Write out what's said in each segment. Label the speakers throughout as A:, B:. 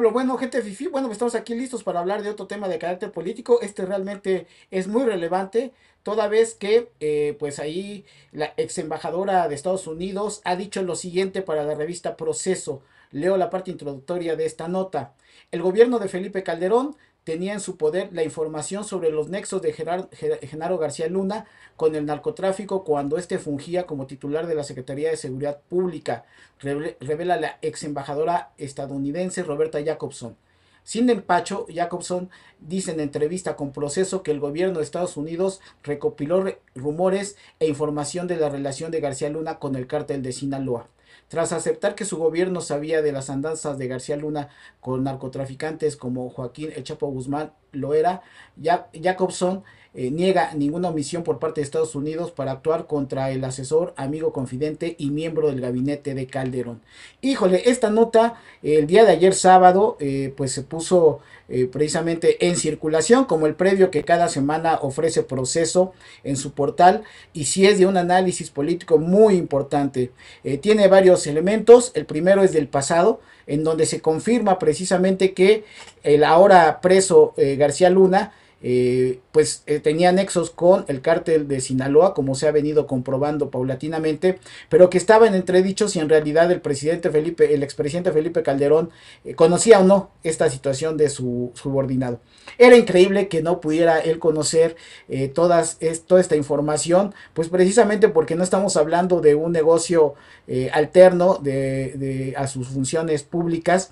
A: bueno, gente Fifi, bueno, estamos aquí listos para hablar de otro tema de carácter político. Este realmente es muy relevante, toda vez que, eh, pues ahí, la ex embajadora de Estados Unidos ha dicho lo siguiente para la revista Proceso. Leo la parte introductoria de esta nota. El gobierno de Felipe Calderón tenía en su poder la información sobre los nexos de Genaro García Luna con el narcotráfico cuando éste fungía como titular de la Secretaría de Seguridad Pública, revela la ex embajadora estadounidense Roberta Jacobson. Sin empacho, Jacobson dice en entrevista con Proceso que el gobierno de Estados Unidos recopiló rumores e información de la relación de García Luna con el cártel de Sinaloa. Tras aceptar que su gobierno sabía de las andanzas de García Luna con narcotraficantes como Joaquín El Chapo Guzmán lo era, Jacobson eh, niega ninguna omisión por parte de Estados Unidos para actuar contra el asesor, amigo confidente y miembro del gabinete de Calderón. Híjole, esta nota eh, el día de ayer sábado eh, pues se puso precisamente en circulación como el previo que cada semana ofrece proceso en su portal y si es de un análisis político muy importante. tiene varios elementos, el primero es del pasado, en donde se confirma precisamente que el ahora preso eh, García Luna eh, pues eh, tenía nexos con el cártel de Sinaloa, como se ha venido comprobando paulatinamente, pero que estaba estaban entredichos si en realidad el presidente Felipe, el expresidente Felipe Calderón eh, conocía o no esta situación de su subordinado. Era increíble que no pudiera él conocer todas toda esta información, pues precisamente porque no estamos hablando de un negocio alterno de, a sus funciones públicas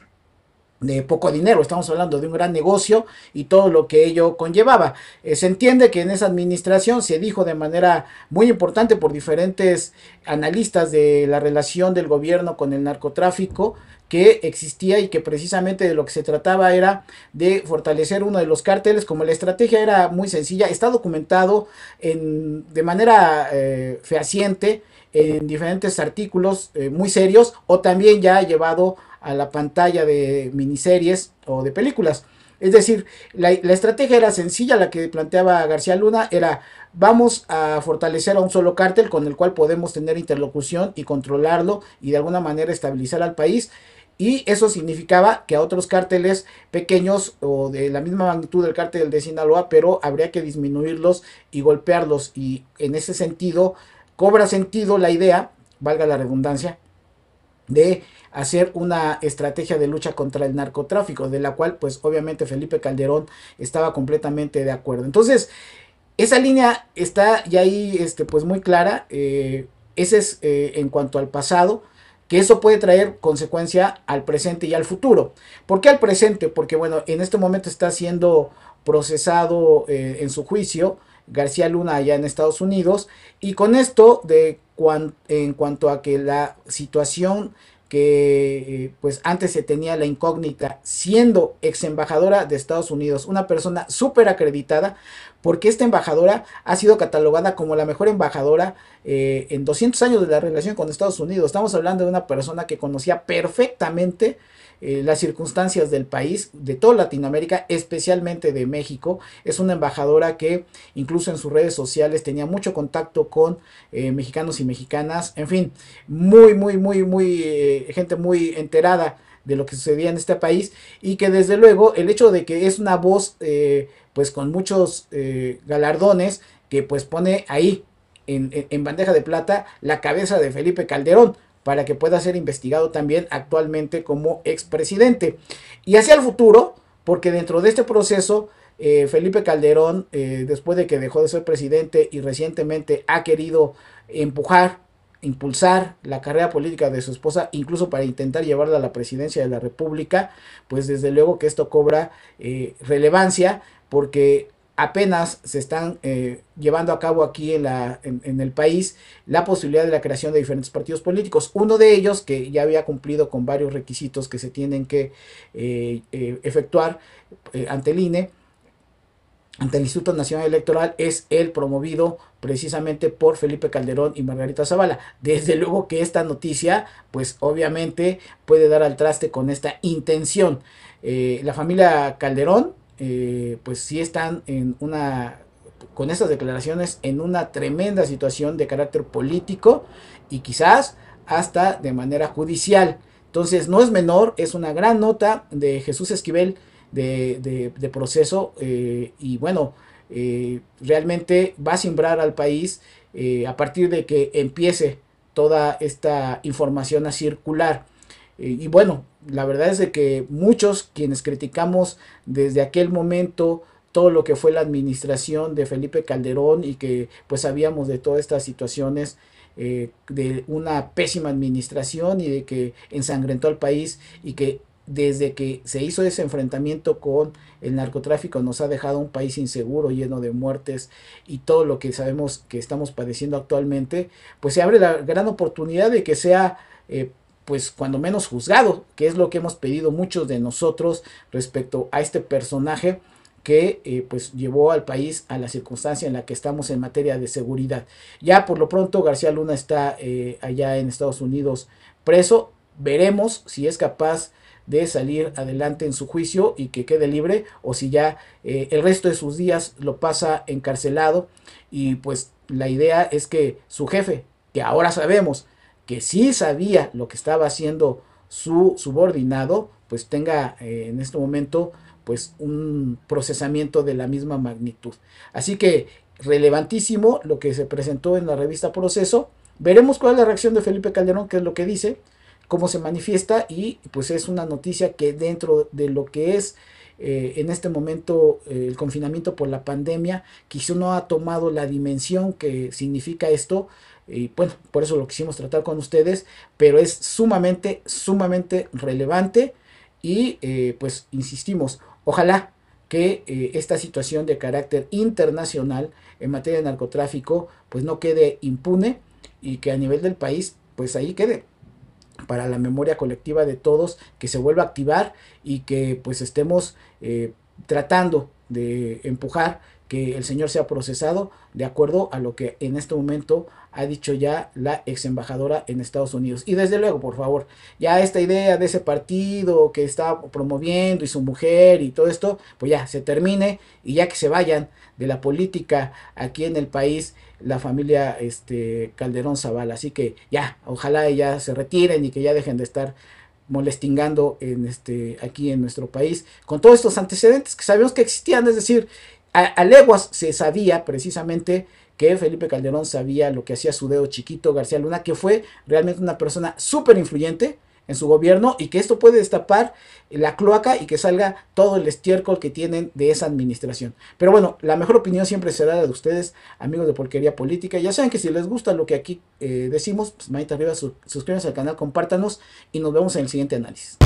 A: de poco dinero, estamos hablando de un gran negocio y todo lo que ello conllevaba. Eh, se entiende que en esa administración se dijo de manera muy importante por diferentes analistas de la relación del gobierno con el narcotráfico que existía y que precisamente de lo que se trataba era de fortalecer uno de los cárteles, como la estrategia era muy sencilla, está documentado en, de manera eh, fehaciente en diferentes artículos eh, muy serios o también ya ha llevado a la pantalla de miniseries o de películas. Es decir, la, estrategia era sencilla, la que planteaba García Luna era vamos a fortalecer a un solo cártel con el cual podemos tener interlocución y controlarlo y de alguna manera estabilizar al país. Y eso significaba que a otros cárteles pequeños o de la misma magnitud del cártel de Sinaloa, pero habría que disminuirlos y golpearlos. Y en ese sentido, cobra sentido la idea, valga la redundancia, de hacer una estrategia de lucha contra el narcotráfico, de la cual pues obviamente Felipe Calderón estaba completamente de acuerdo. Entonces, esa línea está ya ahí este, pues muy clara, eh, ese es eh, en cuanto al pasado, que eso puede traer consecuencia al presente y al futuro. ¿Por qué al presente? Porque bueno, en este momento está siendo procesado eh, en su juicio García Luna allá en Estados Unidos y con esto de en cuanto a que la situación que eh, pues antes se tenía la incógnita siendo ex embajadora de Estados Unidos, una persona súper acreditada, porque esta embajadora ha sido catalogada como la mejor embajadora eh, en 200 años de la relación con Estados Unidos. Estamos hablando de una persona que conocía perfectamente eh, las circunstancias del país, de toda Latinoamérica, especialmente de México. Es una embajadora que incluso en sus redes sociales tenía mucho contacto con eh, mexicanos y mexicanas. En fin, muy, muy, muy, muy, eh, gente muy enterada de lo que sucedía en este país y que desde luego el hecho de que es una voz pues con muchos galardones que pues pone ahí en, en, bandeja de plata la cabeza de Felipe Calderón, para que pueda ser investigado también actualmente como expresidente. Y hacia el futuro, porque dentro de este proceso, eh, Felipe Calderón, eh, después de que dejó de ser presidente y recientemente ha querido empujar, impulsar la carrera política de su esposa, incluso para intentar llevarla a la presidencia de la República, pues desde luego que esto cobra eh, relevancia porque apenas se están eh, llevando a cabo aquí en, la, en, el país la posibilidad de la creación de diferentes partidos políticos. Uno de ellos, que ya había cumplido con varios requisitos que se tienen que eh, eh, efectuar ante el INE, ante el Instituto Nacional Electoral, es el promovido precisamente por Felipe Calderón y Margarita Zavala. Desde luego que esta noticia, pues obviamente puede dar al traste con esta intención. la familia Calderón eh, pues sí están en una, con estas declaraciones, en una tremenda situación de carácter político y quizás hasta de manera judicial. Entonces no es menor, es una gran nota de Jesús Esquivel de, de, proceso eh, y bueno, eh, realmente va a simbrar al país a partir de que empiece toda esta información a circular. y bueno, la verdad es de que muchos quienes criticamos desde aquel momento todo lo que fue la administración de Felipe Calderón y que pues sabíamos de todas estas situaciones eh, de una pésima administración y de que ensangrentó al país y que desde que se hizo ese enfrentamiento con el narcotráfico nos ha dejado un país inseguro, lleno de muertes y todo lo que sabemos que estamos padeciendo actualmente, pues se abre la gran oportunidad de que sea eh, pues cuando menos juzgado, que es lo que hemos pedido muchos de nosotros respecto a este personaje que eh, pues llevó al país a la circunstancia en la que estamos en materia de seguridad. Ya por lo pronto García Luna está eh, allá en Estados Unidos preso. Veremos si es capaz de salir adelante en su juicio y que quede libre o si ya eh, el resto de sus días lo pasa encarcelado y pues la idea es que su jefe, que ahora sabemos que sí sabía lo que estaba haciendo su subordinado, pues tenga eh, en este momento pues un procesamiento de la misma magnitud. Así que relevantísimo lo que se presentó en la revista Proceso. Veremos cuál es la reacción de Felipe Calderón, qué es lo que dice, cómo se manifiesta y pues es una noticia que dentro de lo que es eh, en este momento eh, el confinamiento por la pandemia, quizá no ha tomado la dimensión que significa esto. Y bueno, por eso lo quisimos tratar con ustedes, pero es sumamente, sumamente relevante. Y eh, pues insistimos, ojalá que esta situación de carácter internacional en materia de narcotráfico pues no quede impune y que a nivel del país pues ahí quede para la memoria colectiva de todos que se vuelva a activar y que pues estemos eh, tratando de empujar que el señor sea procesado de acuerdo a lo que en este momento ha dicho ya la ex embajadora en Estados Unidos. Y desde luego, por favor, ya esta idea de ese partido que está promoviendo y su mujer y todo esto, pues ya se termine y ya que se vayan de la política aquí en el país la familia este, Calderón Zavala. Así que ya, ojalá ya se retiren y que ya dejen de estar molestingando en este, aquí en nuestro país, con todos estos antecedentes que sabemos que existían, es decir, a, a, leguas se sabía precisamente que Felipe Calderón sabía lo que hacía su dedo chiquito García Luna, que fue realmente una persona súper influyente, en su gobierno y que esto puede destapar la cloaca y que salga todo el estiércol que tienen de esa administración. Pero bueno, la mejor opinión siempre será la de ustedes, amigos de Porquería Política. Ya saben que si les gusta lo que aquí eh, decimos, pues manita arriba, suscríbanse al canal, compártanos y nos vemos en el siguiente análisis.